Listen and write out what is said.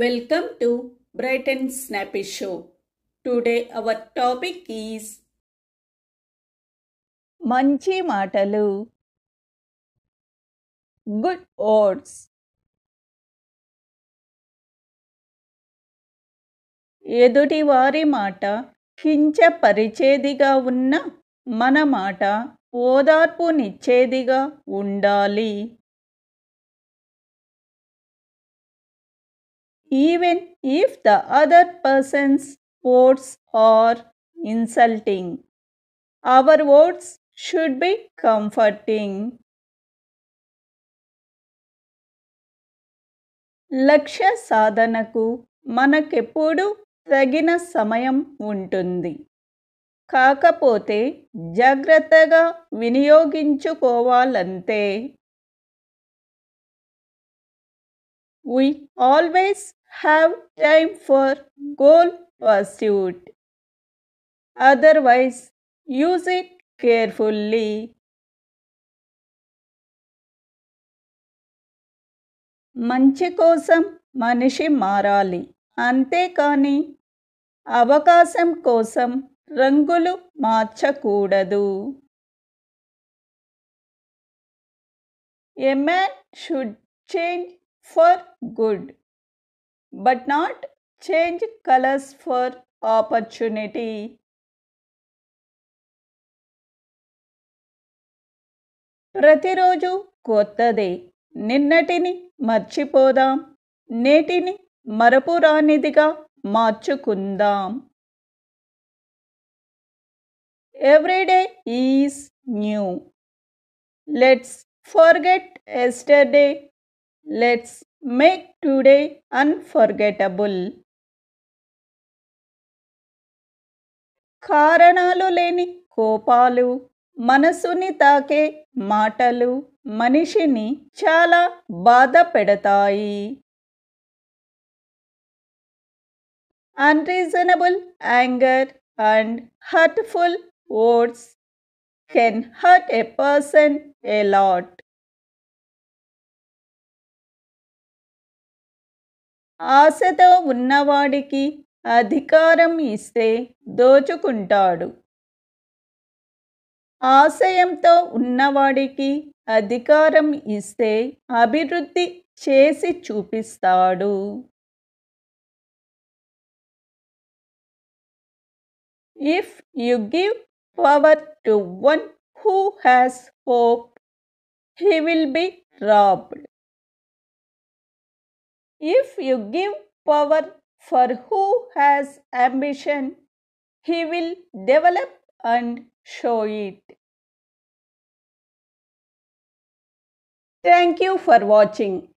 Welcome to Brighton snappy show today our topic is మంచి మాటలు good words ఎదుటి వారి మాట కించపరిచేదిగా ఉన్న మన మాట ఓదార్పునిచ్చేదిగా ఉండాలి even if the other person's words are insulting. Our words should be comforting. లక్ష్య సాధనకు మనకెప్పుడు తగిన సమయం ఉంటుంది కాకపోతే జాగ్రత్తగా వినియోగించుకోవాలంటే we always have time for goal pursuit. Otherwise, use it carefully. మంచి కోసం మనిషి మారాలి అంతేకాని అవకాశం కోసం రంగులు మార్చకూడదు a man should change for good but not change colours for opportunity ప్రతిరోజు కొత్తదే నిన్నటిని మర్చిపోదాం నేటిని మరపురానిదిగా మార్చుకుందాం every day is new let's forget yesterday let's make today unforgettable కారణాలు లేని కోపాలు మనసుని తాకే మాటలు మనిషిని చాలా బాధ పెడతాయి unreasonable anger and hurtful words can hurt a person a lot ఆశతో ఉన్నవాడికి అధికారం ఇస్తే దోచుకుంటాడు ఆశయంతో ఉన్నవాడికి అధికారం ఇస్తే అభివృద్ధి చేసి చూపిస్తాడు if you give power to one who has hope he will be robbed If you give power for who has ambition, he will develop and show it. Thank you for watching.